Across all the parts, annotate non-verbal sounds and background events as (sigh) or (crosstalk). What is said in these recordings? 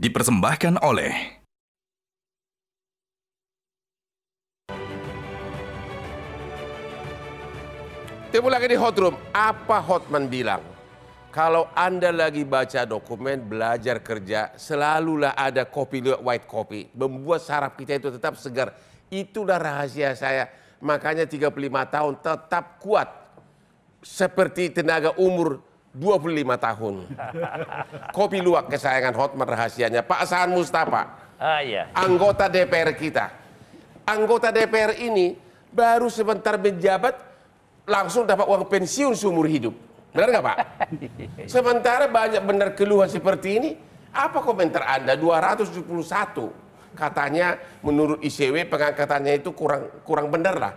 dipersembahkan oleh Dia lagi di hot room. Apa Hotman bilang? Kalau Anda lagi baca dokumen, belajar kerja, selalulah ada kopi white kopi. Membuat saraf kita itu tetap segar. Itulah rahasia saya. Makanya 35 tahun tetap kuat. Seperti tenaga umur 25 tahun. (laughs) Kopi luwak kesayangan Hotman rahasianya Pak Hasan Mustafa. Ah, iya. Anggota DPR kita. Anggota DPR ini baru sebentar menjabat langsung dapat uang pensiun seumur hidup. Benar nggak Pak? (laughs) Sementara banyak benar keluhan seperti ini. Apa komentar Anda? 271 katanya menurut ICW pengangkatannya itu kurang kurang benar lah.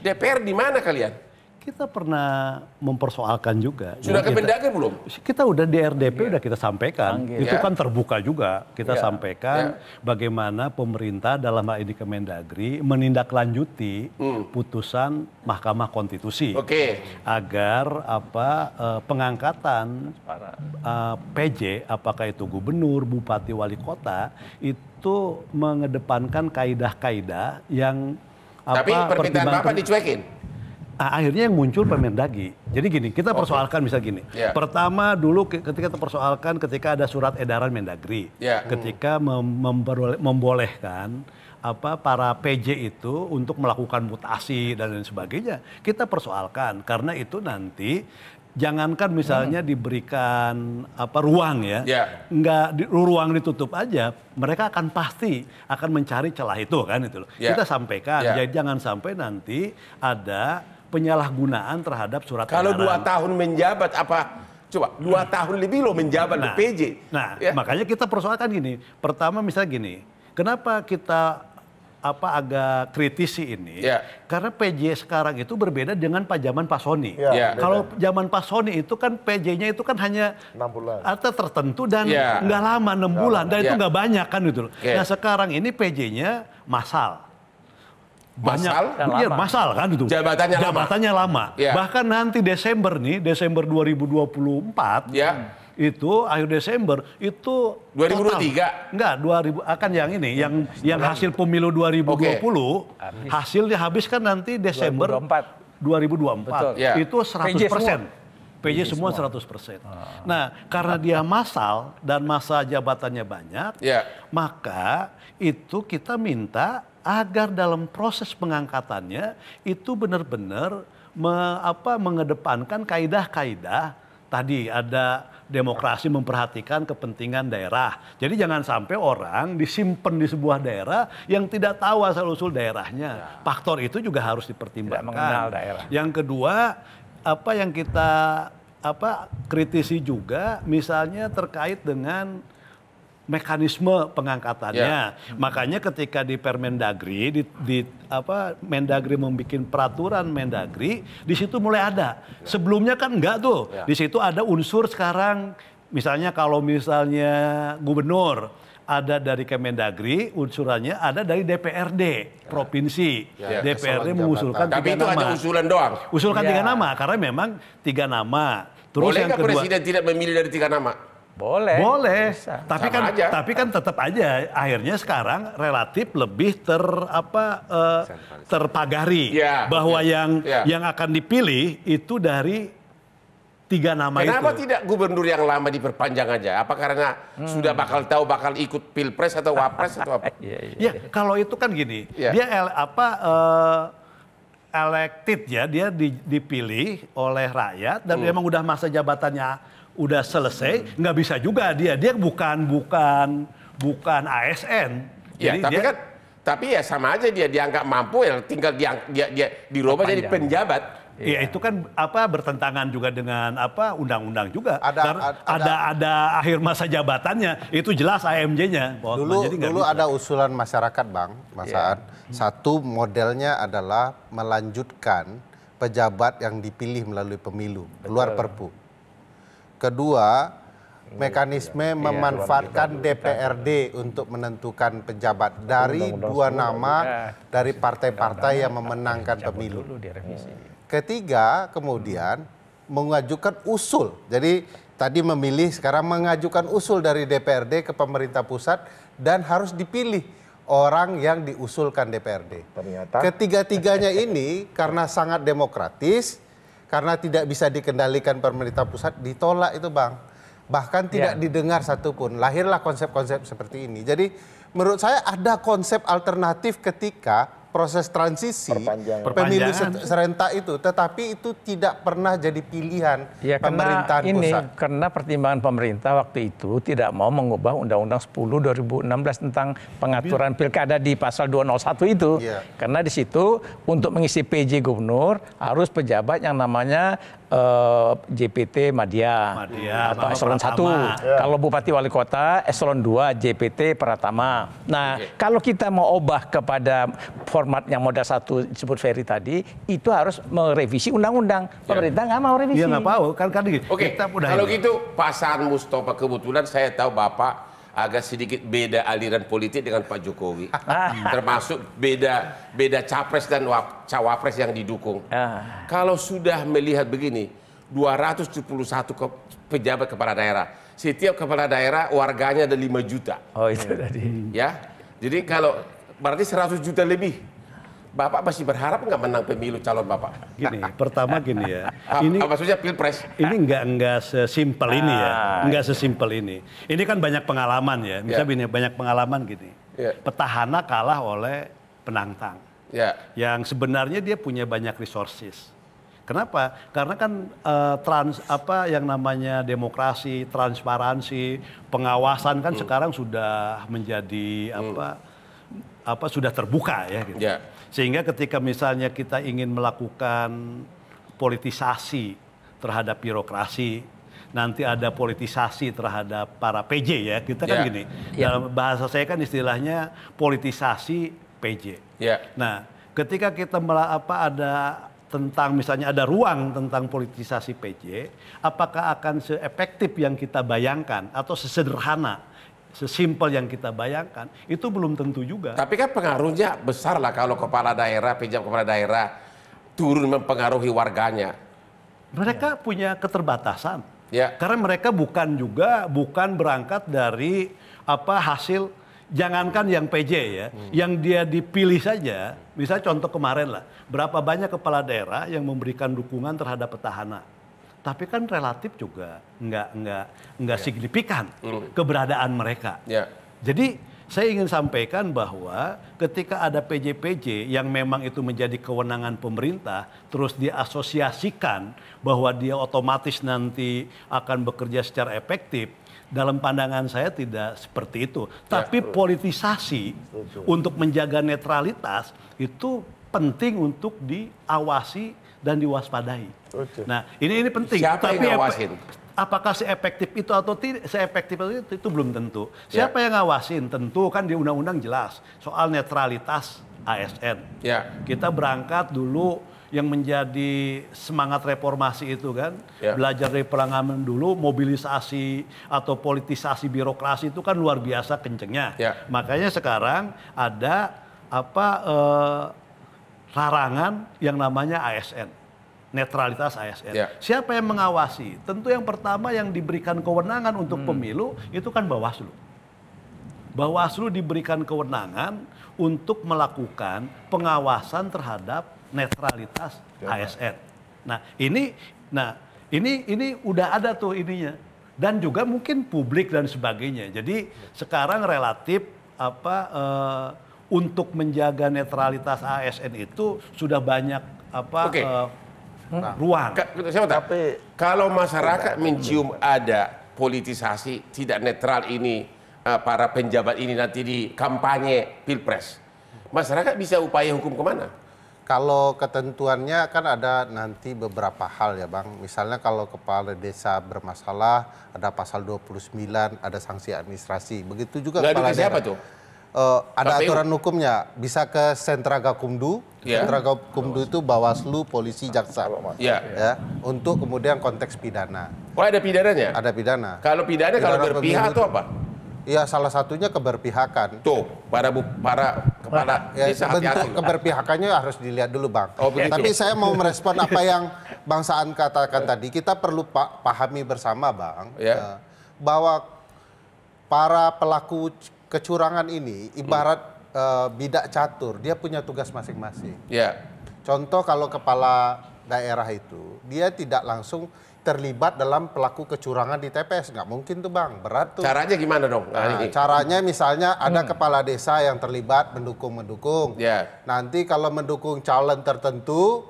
DPR di mana kalian? kita pernah mempersoalkan juga. Sudah ke belum? Kita udah di RDP iya. udah kita sampaikan. Yeah. Itu ya. kan terbuka juga. Kita yeah. sampaikan yeah. bagaimana pemerintah dalam hal ini Kemendagri menindaklanjuti hmm. putusan Mahkamah Konstitusi. Okay. Agar apa eh, pengangkatan uh, eh, PJ apakah itu gubernur, bupati, wali kota itu mengedepankan kaidah-kaidah yang apa Tapi permintaan Bapak dicuekin? akhirnya yang muncul pemendagi. Jadi gini, kita persoalkan okay. misal gini. Yeah. Pertama dulu ketika kita persoalkan ketika ada surat edaran Mendagri, yeah. ketika mem membolehkan apa para PJ itu untuk melakukan mutasi dan lain sebagainya, kita persoalkan karena itu nanti jangankan misalnya hmm. diberikan apa ruang ya, yeah. nggak di, ruang ditutup aja, mereka akan pasti akan mencari celah itu kan itu loh. Yeah. Kita sampaikan, yeah. jadi jangan sampai nanti ada penyalahgunaan terhadap surat Kalau dua tahun menjabat apa coba dua hmm. tahun lebih lo menjabat nah, PJ. Nah ya. makanya kita persoalkan gini. Pertama misalnya gini, kenapa kita apa agak kritisi ini Ya. karena PJ sekarang itu berbeda dengan Pak zaman Pak Sony. Ya, ya. Kalau zaman Pak Sony itu kan PJ-nya itu kan hanya enam bulan. Atau tertentu dan ya. nggak lama enam bulan dan itu ya. nggak banyak kan gitu loh. Ya. Nah sekarang ini PJ-nya masal banyak masal, ya, masal kan itu. Jabatannya, Jabatannya lama. lama. Ya. Bahkan nanti Desember nih, Desember 2024. Ya. Itu akhir Desember itu 2023. Total, enggak, 2000 akan yang ini yang yang hasil pemilu 2020 Oke. hasilnya habis kan nanti Desember 2024. 2024. Betul. Ya. Itu 100%. persen. PJ semua 100 persen. Ah. Nah, karena dia masal dan masa jabatannya banyak, yeah. maka itu kita minta agar dalam proses pengangkatannya itu benar-benar me, mengedepankan kaidah-kaidah tadi ada demokrasi memperhatikan kepentingan daerah. Jadi jangan sampai orang disimpan di sebuah daerah yang tidak tahu asal usul daerahnya. Ya. Faktor itu juga harus dipertimbangkan. Tidak mengenal daerah. Yang kedua, apa yang kita apa kritisi juga misalnya terkait dengan mekanisme pengangkatannya. Yeah. Makanya ketika di Permendagri di, di apa Mendagri membuat peraturan Mendagri, di situ mulai ada. Sebelumnya kan enggak tuh. Ya. Di situ ada unsur sekarang misalnya kalau misalnya gubernur ada dari Kemendagri, unsurannya ada dari DPRD ya. provinsi. Ya. DPRD ya. mengusulkan Tapi tiga itu nama. hanya usulan doang. Usulkan ya. tiga nama karena memang tiga nama. Terus Boleh yang kedua, presiden tidak memilih dari tiga nama? Boleh. Boleh. Bisa. Tapi Sama kan aja. tapi kan tetap aja akhirnya sekarang relatif lebih ter apa uh, terpagari ya. bahwa ya. yang ya. yang akan dipilih itu dari tiga nama Kenapa itu. tidak gubernur yang lama diperpanjang aja? Apa karena hmm. sudah bakal tahu bakal ikut pilpres atau wapres atau apa? (laughs) Iya, iya, ya, ya. ya, kalau itu kan gini, ya. dia apa uh, elected ya, dia dipilih oleh rakyat dan hmm. memang udah masa jabatannya udah selesai, nggak hmm. bisa juga dia. Dia bukan bukan bukan ASN. Ya, tapi dia, kan tapi ya sama aja dia dianggap mampu ya tinggal dia dia, dia dirubah jadi penjabat. Iya. Ya itu kan apa bertentangan juga dengan apa undang-undang juga. Ada ada, ada ada akhir masa jabatannya itu jelas AMJ-nya. Dulu dulu ada usulan masyarakat bang, Mas saat iya. Satu modelnya adalah melanjutkan pejabat yang dipilih melalui pemilu Betul. luar Perpu. Kedua iya. mekanisme iya, memanfaatkan iya, DPRD untuk menentukan pejabat dari dua nama ya. dari partai-partai yang memenangkan pemilu. Ketiga, kemudian mengajukan usul. Jadi tadi memilih, sekarang mengajukan usul dari DPRD ke pemerintah pusat dan harus dipilih orang yang diusulkan DPRD. ketiga-tiganya ini karena sangat demokratis, karena tidak bisa dikendalikan pemerintah pusat ditolak itu, Bang. Bahkan tidak ya. didengar satupun. Lahirlah konsep-konsep seperti ini. Jadi menurut saya ada konsep alternatif ketika proses transisi pemilu serentak itu, tetapi itu tidak pernah jadi pilihan ya, pemerintahan ini, pusat. Karena pertimbangan pemerintah waktu itu tidak mau mengubah Undang-Undang 10 2016 tentang pengaturan pilkada di pasal 201 itu. Ya. Karena di situ untuk mengisi PJ gubernur harus pejabat yang namanya uh, eh, JPT Madia, Madia atau eselon satu. Ya. Kalau bupati wali kota eselon 2 JPT Pratama. Nah, okay. kalau kita mau obah kepada format yang modal satu disebut Ferry tadi, itu harus merevisi undang-undang. Ya. Pemerintah nggak mau revisi. Iya nggak mau, kan kan Oke, okay. Kalau gitu Pak musto kebetulan saya tahu Bapak agak sedikit beda aliran politik dengan Pak Jokowi. (laughs) Ah. Termasuk beda beda capres dan cawapres yang didukung. Ah. Kalau sudah melihat begini, 271 ke, pejabat kepala daerah. Setiap kepala daerah warganya ada 5 juta. Oh, itu tadi. Ya. Jadi kalau berarti 100 juta lebih Bapak masih berharap nggak menang pemilu calon Bapak? Gini, pertama gini ya. (laughs) Ah, ini ah, maksudnya pilpres. Ini nggak nggak sesimpel ini ya, ah, nggak iya. sesimpel ini. Ini kan banyak pengalaman ya. Misalnya yeah. banyak pengalaman gini. Yeah. Petahana kalah oleh penantang. Yeah. Yang sebenarnya dia punya banyak resources. Kenapa? Karena kan uh, trans apa yang namanya demokrasi, transparansi, pengawasan kan hmm. sekarang sudah menjadi hmm. apa apa sudah terbuka ya gitu. Yeah. Sehingga ketika misalnya kita ingin melakukan politisasi terhadap birokrasi, nanti ada politisasi terhadap para PJ ya. Kita kan ya. gini. Yeah. Dalam bahasa saya kan istilahnya politisasi PJ. Yeah. Nah, ketika kita malah apa ada tentang misalnya ada ruang tentang politisasi PJ, apakah akan seefektif yang kita bayangkan atau sesederhana sesimpel yang kita bayangkan itu belum tentu juga. Tapi kan pengaruhnya besar lah kalau kepala daerah pinjam kepala daerah turun mempengaruhi warganya. Mereka ya. punya keterbatasan. Ya. Karena mereka bukan juga bukan berangkat dari apa hasil jangankan yang PJ ya, hmm. yang dia dipilih saja. Misalnya contoh kemarin lah, berapa banyak kepala daerah yang memberikan dukungan terhadap petahana? tapi kan relatif juga nggak nggak nggak yeah. signifikan mm. keberadaan mereka. Yeah. Jadi saya ingin sampaikan bahwa ketika ada pj yang memang itu menjadi kewenangan pemerintah, terus diasosiasikan bahwa dia otomatis nanti akan bekerja secara efektif, dalam pandangan saya tidak seperti itu. Ya, tapi politisasi untuk menjaga netralitas itu penting untuk diawasi dan diwaspadai. Oke. Nah, ini ini penting. Siapa Tapi yang ngawasin? Apakah seefektif itu atau tidak seefektif itu, itu belum tentu. Ya. Siapa ya. yang ngawasin? Tentu kan di undang-undang jelas soal netralitas ASN. Ya. Kita berangkat dulu yang menjadi semangat reformasi itu kan ya. belajar dari pengalaman dulu mobilisasi atau politisasi birokrasi itu kan luar biasa kencengnya Ya. makanya sekarang ada apa eh, larangan yang namanya ASN, netralitas ASN. Yeah. Siapa yang mengawasi? Tentu yang pertama yang diberikan kewenangan untuk hmm. pemilu itu kan Bawaslu. Bawaslu diberikan kewenangan untuk melakukan pengawasan terhadap netralitas yeah. ASN. Nah, ini nah ini ini udah ada tuh ininya dan juga mungkin publik dan sebagainya. Jadi sekarang relatif apa uh, untuk menjaga netralitas ASN itu sudah banyak apa okay. uh, eh, nah, ruang. Ka, saya Tapi kalau masyarakat mencium ada politisasi tidak netral ini uh, para penjabat ini nanti di kampanye pilpres, masyarakat bisa upaya hukum kemana? Kalau ketentuannya kan ada nanti beberapa hal ya Bang. Misalnya kalau kepala desa bermasalah ada pasal 29 ada sanksi administrasi. Begitu juga Nggak kepala desa siapa tuh? uh, ada KPU. aturan hukumnya bisa ke sentra Gakumdu yeah. sentra Gakumdu itu Bawaslu polisi jaksa yeah. ya untuk kemudian konteks pidana oh ada pidananya ada pidana kalau pidana, pidana kalau berpihak itu apa Ya salah satunya keberpihakan. Tuh, para bu, para kepala nah, ya, desa bentuk hati -hati. keberpihakannya harus dilihat dulu, Bang. Oh, begitu. Tapi saya mau merespon apa yang Bang Saan katakan tadi. Kita perlu pahami bersama, Bang, ya. Eh, bahwa para pelaku kecurangan ini ibarat uh, bidak catur, dia punya tugas masing-masing. Ya. Contoh kalau kepala daerah itu, dia tidak langsung terlibat dalam pelaku kecurangan di TPS nggak mungkin tuh bang berat tuh caranya gimana dong nah, nah caranya misalnya ada hmm. kepala desa yang terlibat mendukung mendukung Ya. nanti kalau mendukung calon tertentu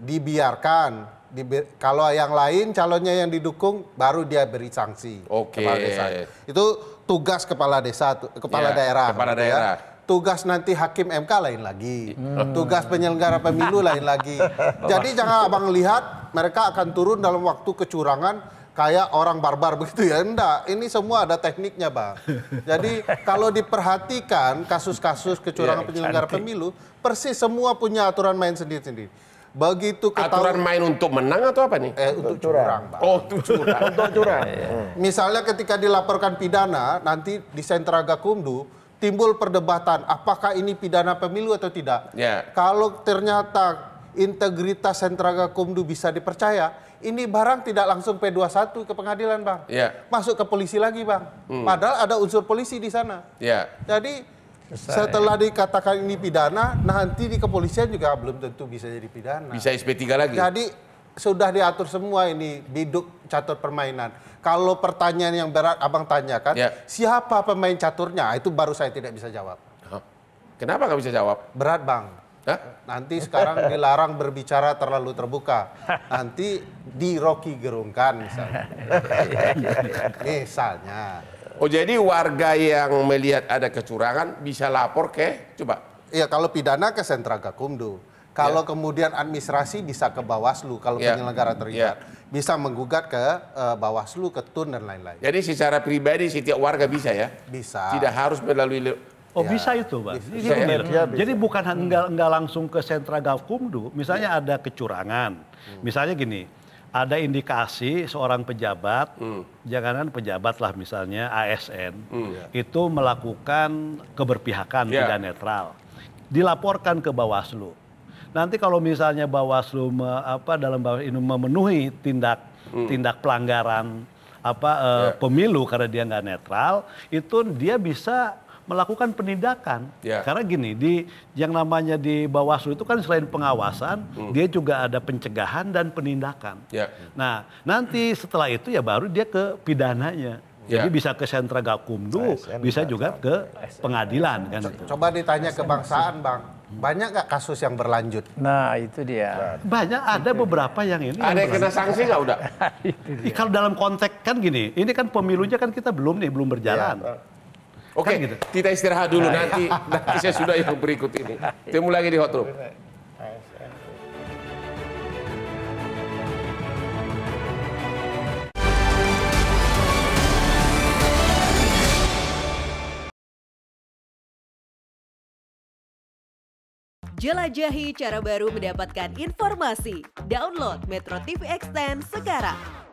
dibiarkan di, kalau yang lain calonnya yang didukung baru dia beri sanksi okay. kepala desa itu tugas kepala desa, kepala ya, daerah. Kepala gitu ya. daerah. Tugas nanti hakim MK lain lagi, hmm. tugas penyelenggara pemilu lain lagi. (laughs) Jadi jangan abang lihat mereka akan turun dalam waktu kecurangan kayak orang barbar begitu ya. Enggak, ini semua ada tekniknya, Bang. Jadi kalau diperhatikan kasus-kasus kecurangan ya, penyelenggara cantik. pemilu, persis semua punya aturan main sendiri-sendiri. Begitu ketahuan, aturan main untuk menang atau apa nih? Eh, untuk curang, Pak. Oh, untuk curang. (laughs) untuk curang. Iya, iya. Hmm. Misalnya ketika dilaporkan pidana, nanti di sentra gakumdu timbul perdebatan apakah ini pidana pemilu atau tidak. Yeah. Kalau ternyata integritas sentra gakumdu bisa dipercaya, ini barang tidak langsung P21 ke pengadilan, Bang. Yeah. Masuk ke polisi lagi, Bang. Hmm. Padahal ada unsur polisi di sana. Yeah. Jadi Selesai. Setelah dikatakan ini pidana, nah nanti di kepolisian juga belum tentu bisa jadi pidana. Bisa SP3 lagi. Jadi sudah diatur semua ini biduk catur permainan. Kalau pertanyaan yang berat abang tanyakan, ya. siapa pemain caturnya? Itu baru saya tidak bisa jawab. Kenapa nggak bisa jawab? Berat bang. Hah? Nanti sekarang dilarang berbicara terlalu terbuka. Nanti di Rocky gerungkan misalnya. (laughs) Iya, iya, iya. misalnya. Oh jadi warga yang melihat ada kecurangan bisa lapor ke coba. Iya kalau pidana ke sentra Gakumdu. Kalau yeah. kemudian administrasi bisa ke Bawaslu kalau yeah. penyelenggara terlibat. Yeah. Bisa menggugat ke uh, Bawaslu, ke TUN dan lain-lain. Jadi secara pribadi setiap warga bisa ya? Bisa. Tidak harus melalui Oh ya. bisa itu, Pak. Bisa, bisa, Bisa. ya, bisa. Jadi bukan enggak, enggak langsung ke sentra Gakumdu, misalnya yeah. ada kecurangan. Hmm. Misalnya gini, ada indikasi seorang pejabat, hmm. janganan pejabat lah misalnya ASN, hmm. Ya. itu melakukan keberpihakan yeah. tidak netral, dilaporkan ke Bawaslu. Nanti kalau misalnya Bawaslu me, apa dalam Bawaslu memenuhi tindak hmm. tindak pelanggaran apa yeah. Ya. pemilu karena dia nggak netral, itu dia bisa melakukan penindakan. Ya. Karena gini, di yang namanya di Bawaslu itu kan selain pengawasan, hmm. dia juga ada pencegahan dan penindakan. Ya. Nah, nanti setelah itu ya baru dia ke pidananya. Ya. Jadi bisa ke sentra gakumdu, bisa juga ke pengadilan kan. Gitu. Coba ditanya ke bangsaan Bang. Banyak nggak kasus yang berlanjut? Nah itu dia. Nah. Banyak ada itu beberapa dia. yang ini. Ada yang, kena sanksi nggak udah? Kalau dalam konteks kan gini, ini kan pemilunya kan kita belum nih belum berjalan. Ya. Oke, okay, kan gitu. kita istirahat dulu nah, iya. nanti. Ya. Nanti saya sudah yang berikut ini. Temu lagi di hotroom. Jelajahi cara baru mendapatkan informasi. Download Metro TV Extend sekarang.